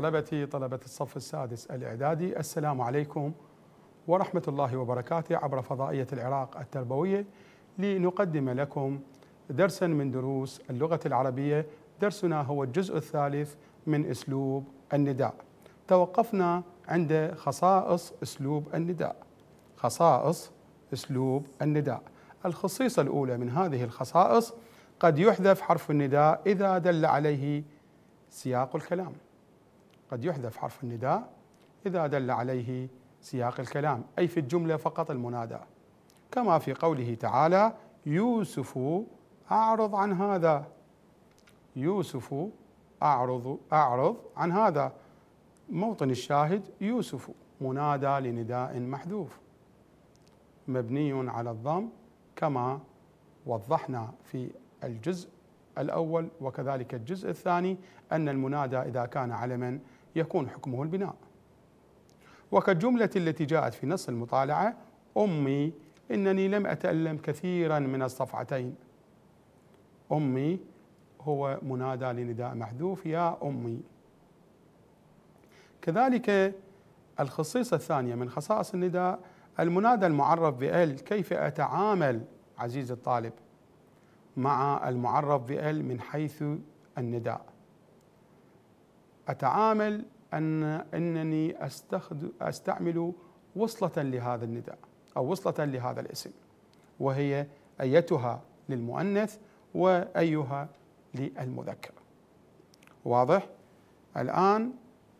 طلبتي طلبة الصف السادس الإعدادي السلام عليكم ورحمة الله وبركاته عبر فضائية العراق التربوية لنقدم لكم درسا من دروس اللغة العربية درسنا هو الجزء الثالث من أسلوب النداء توقفنا عند خصائص أسلوب النداء خصائص أسلوب النداء الخصيصة الأولى من هذه الخصائص قد يحذف حرف النداء إذا دل عليه سياق الكلام قد يحذف حرف النداء إذا دل عليه سياق الكلام أي في الجملة فقط المنادى كما في قوله تعالى يوسف أعرض عن هذا يوسف أعرض أعرض عن هذا موطن الشاهد يوسف منادى لنداء محذوف مبني على الضم كما وضحنا في الجزء الأول وكذلك الجزء الثاني أن المنادى إذا كان علما يكون حكمه البناء وكالجملة التي جاءت في نص المطالعة أمي إنني لم أتألم كثيرا من الصفعتين أمي هو منادى لنداء محذوف يا أمي كذلك الخصيصة الثانية من خصائص النداء المنادى المعرف بال كيف أتعامل عزيز الطالب مع المعرف بال من حيث النداء أتعامل أن أنني أستخدم أستعمل وصلة لهذا النداء أو وصلة لهذا الاسم وهي أيتها للمؤنث وأيها للمذكر واضح؟ الآن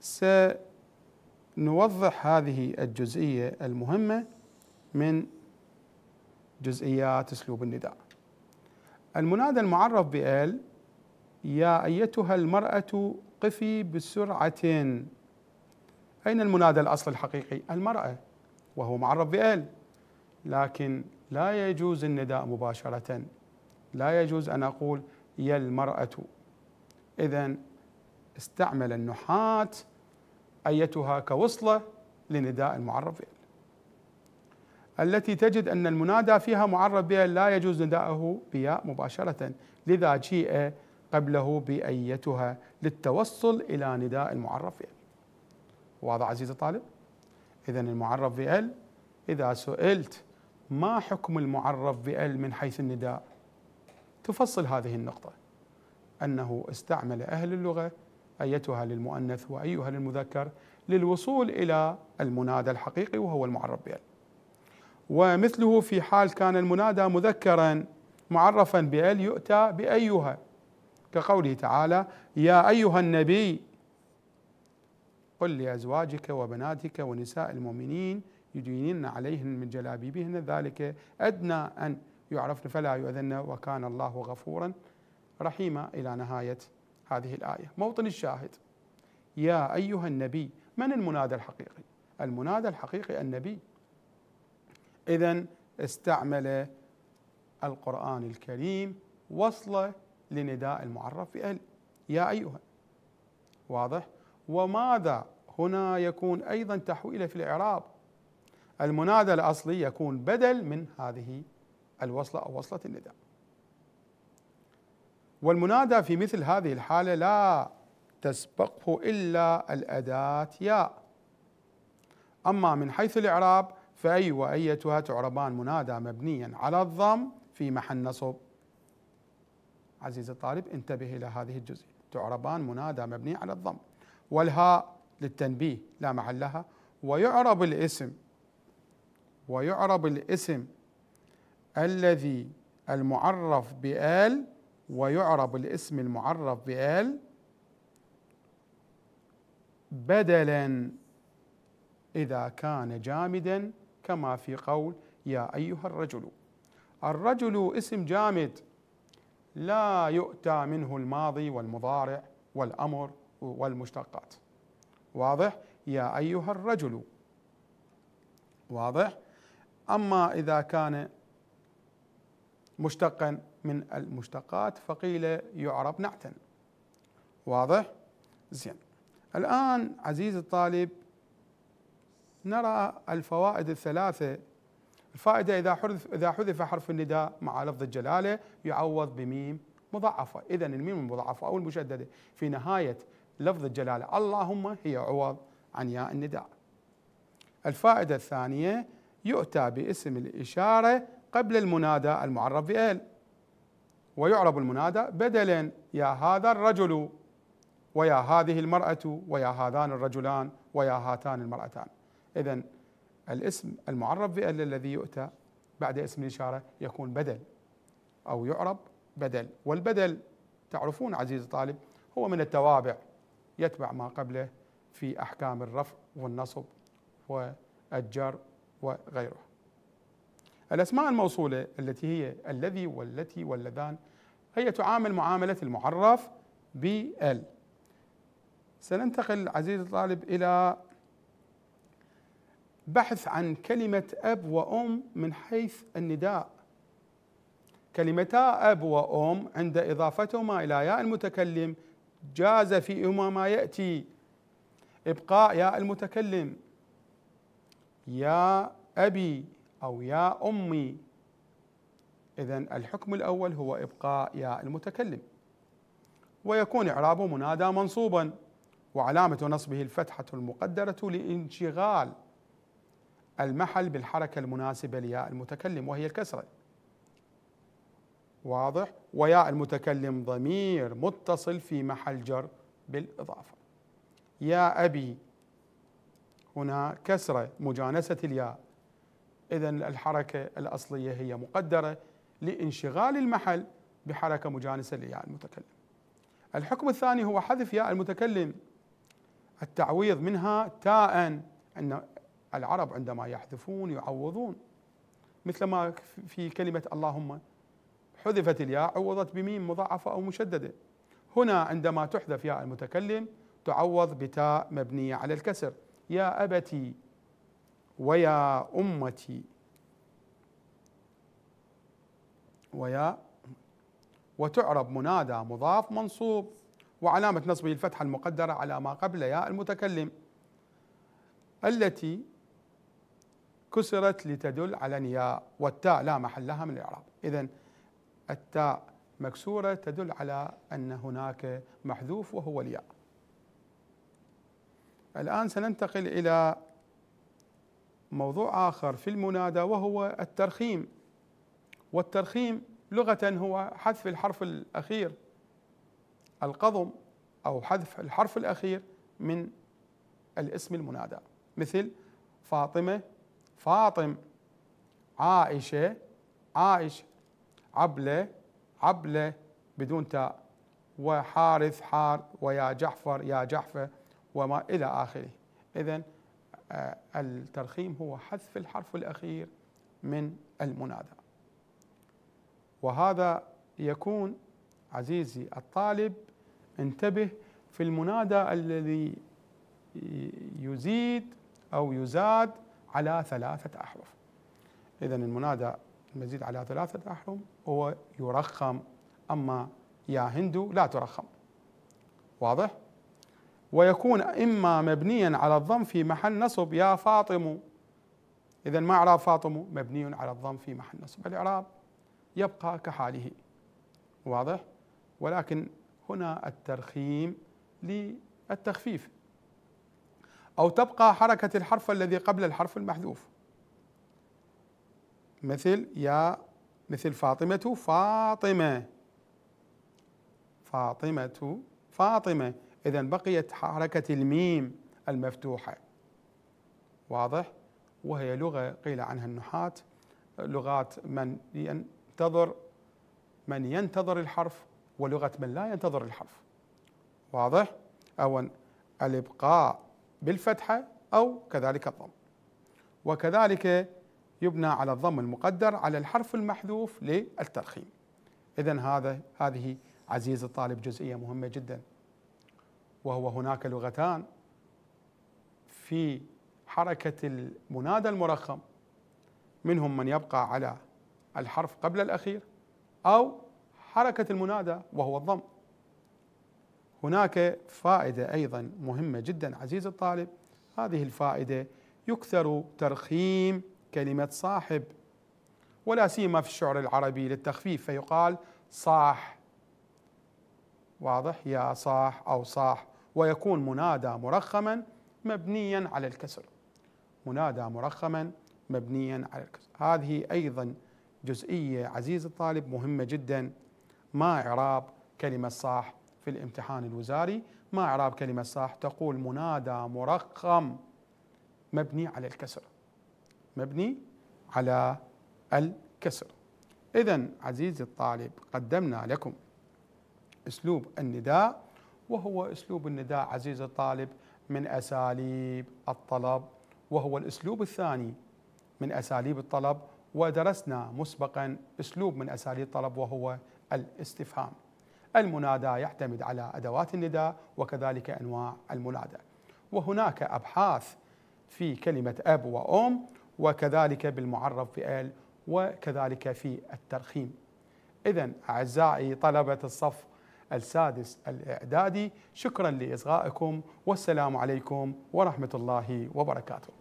سنوضح هذه الجزئية المهمة من جزئيات أسلوب النداء المنادى المعرف بال يا أيتها المرأة قفي بسرعة أين المنادى الأصل الحقيقي؟ المرأة وهو معرف بال لكن لا يجوز النداء مباشرة لا يجوز أن أقول يا المرأة إذا استعمل النحات أيتها كوصلة لنداء المعرف بال التي تجد أن المنادى فيها معرف بها لا يجوز نداءه بياء مباشرة لذا جيء قبله بأيتها للتوصل إلى نداء المعرف بال واضح عزيزي الطالب؟ إذا المعرف بال إذا سئلت ما حكم المعرف بال من حيث النداء؟ تفصل هذه النقطة أنه استعمل أهل اللغة أيتها للمؤنث وأيها للمذكر للوصول إلى المنادى الحقيقي وهو المعرف بال ومثله في حال كان المنادى مذكرا معرفا بال يؤتى بأيها كقوله تعالى يا ايها النبي قل لازواجك وبناتك ونساء المؤمنين يدينن عليهن من جلابيبهن ذلك ادنى ان يعرفن فلا يؤذن وكان الله غفورا رحيما الى نهايه هذه الايه موطن الشاهد يا ايها النبي من المنادى الحقيقي المنادى الحقيقي النبي اذا استعمل القران الكريم وصله لنداء المعرف بأهل يا أيها واضح وماذا هنا يكون أيضا تحويله في الإعراب المنادى الأصلي يكون بدل من هذه الوصلة أو وصلة النداء والمنادى في مثل هذه الحالة لا تسبقه إلا الأداة يا أما من حيث الإعراب فأي وأيتها تعربان منادى مبنيا على الضم في محل نصب عزيزي الطالب انتبه إلى هذه الجزئية تعربان منادى مبني على الضم والهاء للتنبيه لا محلها ويعرب الاسم ويعرب الاسم الذي المعرف بآل ويعرب الاسم المعرف بآل بدلا إذا كان جامدا كما في قول يا أيها الرجل الرجل اسم جامد لا يؤتى منه الماضي والمضارع والامر والمشتقات واضح يا ايها الرجل واضح اما اذا كان مشتقا من المشتقات فقيل يعرب نعتا واضح زين الان عزيزي الطالب نرى الفوائد الثلاثه الفائدة إذا حذف, إذا حذف حرف النداء مع لفظ الجلالة يعوض بميم مضاعفة إذا الميم المضاعفة أو المشددة في نهاية لفظ الجلالة اللهم هي عوض عن ياء النداء الفائدة الثانية يؤتى باسم الإشارة قبل المنادى المعرف بإل ويعرب المنادى بدلا يا هذا الرجل ويا هذه المرأة ويا هذان الرجلان ويا هاتان المرأتان إذا الاسم المعرب بال الذي يؤتى بعد اسم الإشارة يكون بدل أو يعرب بدل والبدل تعرفون عزيزي طالب هو من التوابع يتبع ما قبله في أحكام الرفع والنصب والجر وغيره الأسماء الموصولة التي هي الذي والتي واللذان هي تعامل معاملة المعرف بال سننتقل عزيزي الطالب إلى بحث عن كلمة أب وأم من حيث النداء كلمتا أب وأم عند إضافتهما إلى ياء المتكلم جاز فيهما ما يأتي إبقاء ياء المتكلم يا أبي أو يا أمي إذا الحكم الأول هو إبقاء ياء المتكلم ويكون إعرابه منادى منصوبا وعلامة نصبه الفتحة المقدرة لانشغال المحل بالحركة المناسبة لياء المتكلم وهي الكسرة واضح وياء المتكلم ضمير متصل في محل جر بالإضافة يا أبي هنا كسرة مجانسة الياء إذا الحركة الأصلية هي مقدرة لانشغال المحل بحركة مجانسة لياء المتكلم الحكم الثاني هو حذف ياء المتكلم التعويض منها تاء العرب عندما يحذفون يعوضون مثل ما في كلمة اللهم حذفت الياء عوضت بميم مضاعفة أو مشددة هنا عندما تحذف ياء المتكلم تعوض بتاء مبنية على الكسر يا أبتي ويا أمتي ويا وتعرب منادى مضاف منصوب وعلامة نصبه الفتحة المقدرة على ما قبل ياء المتكلم التي كسرت لتدل على نياء والتاء لا محل لها من الإعراب إذا التاء مكسورة تدل على أن هناك محذوف وهو الياء الآن سننتقل إلى موضوع آخر في المنادى وهو الترخيم والترخيم لغة هو حذف الحرف الأخير القضم أو حذف الحرف الأخير من الاسم المنادى مثل فاطمة فاطم عائشة عائشة عبلة عبلة بدون تاء وحارث حار ويا جعفر يا جحفة وما إلى آخره إذا آه، الترخيم هو حذف الحرف الأخير من المنادى وهذا يكون عزيزي الطالب انتبه في المنادى الذي يزيد أو يزاد على ثلاثة أحرف إذا المنادى المزيد على ثلاثة أحرف هو يرخم أما يا هند لا ترخم واضح؟ ويكون إما مبنيا على الضم في محل نصب يا فاطم إذا ما إعراب فاطم مبني على الضم في محل نصب الإعراب يبقى كحاله واضح؟ ولكن هنا الترخيم للتخفيف أو تبقى حركة الحرف الذي قبل الحرف المحذوف مثل يا مثل فاطمة فاطمة فاطمة فاطمة إذا بقيت حركة الميم المفتوحة واضح وهي لغة قيل عنها النحاة لغات من ينتظر من ينتظر الحرف ولغة من لا ينتظر الحرف واضح؟ أو الإبقاء بالفتحة أو كذلك الضم وكذلك يبنى على الضم المقدر على الحرف المحذوف للترخيم إذا هذا هذه عزيز الطالب جزئية مهمة جدا وهو هناك لغتان في حركة المنادى المرخم منهم من يبقى على الحرف قبل الأخير أو حركة المنادى وهو الضم هناك فائده ايضا مهمه جدا عزيز الطالب هذه الفائده يكثر ترخيم كلمه صاحب ولا سيما في الشعر العربي للتخفيف فيقال صاح واضح يا صاح او صاح ويكون منادى مرخما مبنيا على الكسر منادى مرخما مبنيا على الكسر هذه ايضا جزئيه عزيز الطالب مهمه جدا ما اعراب كلمه صاح في الامتحان الوزاري ما إعراب كلمة صح تقول منادى مرقم مبني على الكسر مبني على الكسر إذا عزيزي الطالب قدمنا لكم أسلوب النداء وهو أسلوب النداء عزيزي الطالب من أساليب الطلب وهو الأسلوب الثاني من أساليب الطلب ودرسنا مسبقا أسلوب من أساليب الطلب وهو الاستفهام المنادى يعتمد على أدوات النداء وكذلك أنواع المنادى وهناك أبحاث في كلمة أب وأم وكذلك بالمعرب ال وكذلك في الترخيم إذا أعزائي طلبة الصف السادس الإعدادي شكرا لإصغائكم والسلام عليكم ورحمة الله وبركاته